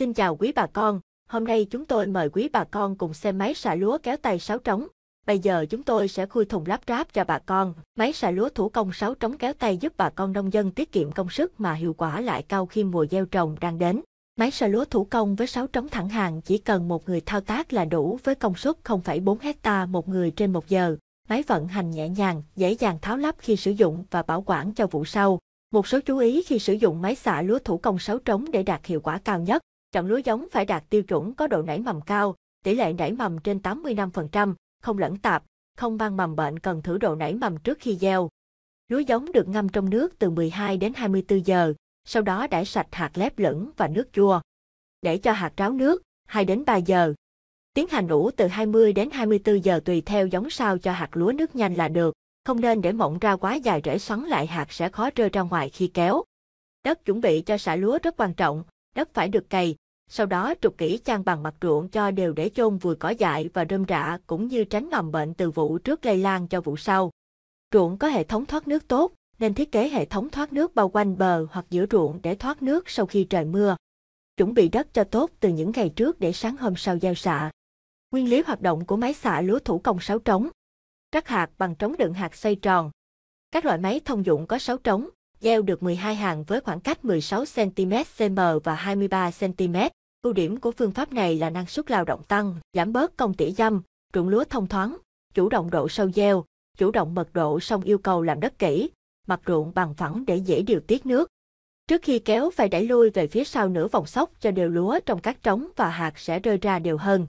Xin chào quý bà con, hôm nay chúng tôi mời quý bà con cùng xem máy xả lúa kéo tay sáu trống. Bây giờ chúng tôi sẽ khui thùng lắp ráp cho bà con. Máy xả lúa thủ công sáu trống kéo tay giúp bà con nông dân tiết kiệm công sức mà hiệu quả lại cao khi mùa gieo trồng đang đến. Máy xà lúa thủ công với 6 trống thẳng hàng chỉ cần một người thao tác là đủ với công suất 0,4 hecta một người trên một giờ. Máy vận hành nhẹ nhàng, dễ dàng tháo lắp khi sử dụng và bảo quản cho vụ sau. Một số chú ý khi sử dụng máy xả lúa thủ công 6 trống để đạt hiệu quả cao nhất. Chọn lúa giống phải đạt tiêu chuẩn có độ nảy mầm cao, tỷ lệ nảy mầm trên 85%, không lẫn tạp, không mang mầm bệnh cần thử độ nảy mầm trước khi gieo. Lúa giống được ngâm trong nước từ 12 đến 24 giờ, sau đó đãi sạch hạt lép lửng và nước chua. Để cho hạt ráo nước 2 đến 3 giờ. Tiến hành ủ từ 20 đến 24 giờ tùy theo giống sao cho hạt lúa nước nhanh là được, không nên để mỏng ra quá dài rễ xoắn lại hạt sẽ khó rơi ra ngoài khi kéo. Đất chuẩn bị cho xả lúa rất quan trọng, đất phải được cày, sau đó trục kỹ chan bằng mặt ruộng cho đều để chôn vùi cỏ dại và rơm rạ cũng như tránh mầm bệnh từ vụ trước lây lan cho vụ sau. Ruộng có hệ thống thoát nước tốt, nên thiết kế hệ thống thoát nước bao quanh bờ hoặc giữa ruộng để thoát nước sau khi trời mưa. Chuẩn bị đất cho tốt từ những ngày trước để sáng hôm sau gieo xạ. Nguyên lý hoạt động của máy xạ lúa thủ công 6 trống. Rắc hạt bằng trống đựng hạt xoay tròn. Các loại máy thông dụng có 6 trống, gieo được 12 hàng với khoảng cách 16cm/cm và 23cm. Ưu điểm của phương pháp này là năng suất lao động tăng, giảm bớt công tỉa dâm, ruộng lúa thông thoáng, chủ động độ sâu gieo, chủ động mật độ song yêu cầu làm đất kỹ, mặt ruộng bằng phẳng để dễ điều tiết nước. Trước khi kéo phải đẩy lui về phía sau nửa vòng sóc cho đều lúa trong các trống và hạt sẽ rơi ra đều hơn.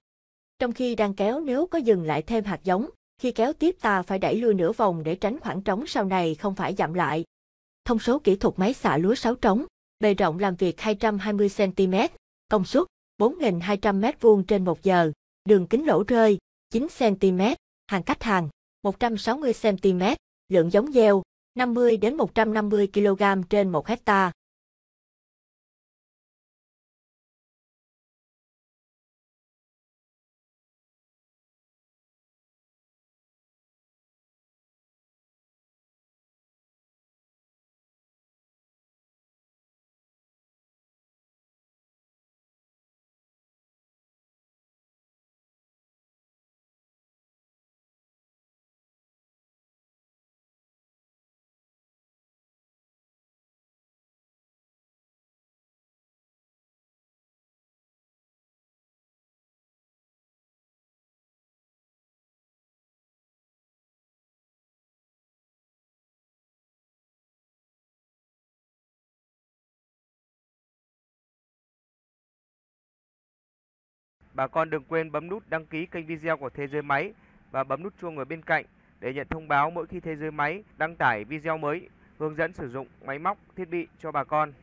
Trong khi đang kéo nếu có dừng lại thêm hạt giống, khi kéo tiếp ta phải đẩy lui nửa vòng để tránh khoảng trống sau này không phải giảm lại, thông số kỹ thuật máy xả lúa sáo trống, bề rộng làm việc 220cm, công suất 4.200 m2 trên 1 giờ, đường kính lỗ rơi 9cm, hàng cách hàng 160cm, lượng giống gieo 50 đến 150 kg trên 1 hecta. Bà con đừng quên bấm nút đăng ký kênh video của Thế Giới Máy và bấm nút chuông ở bên cạnh để nhận thông báo mỗi khi Thế Giới Máy đăng tải video mới hướng dẫn sử dụng máy móc, thiết bị cho bà con.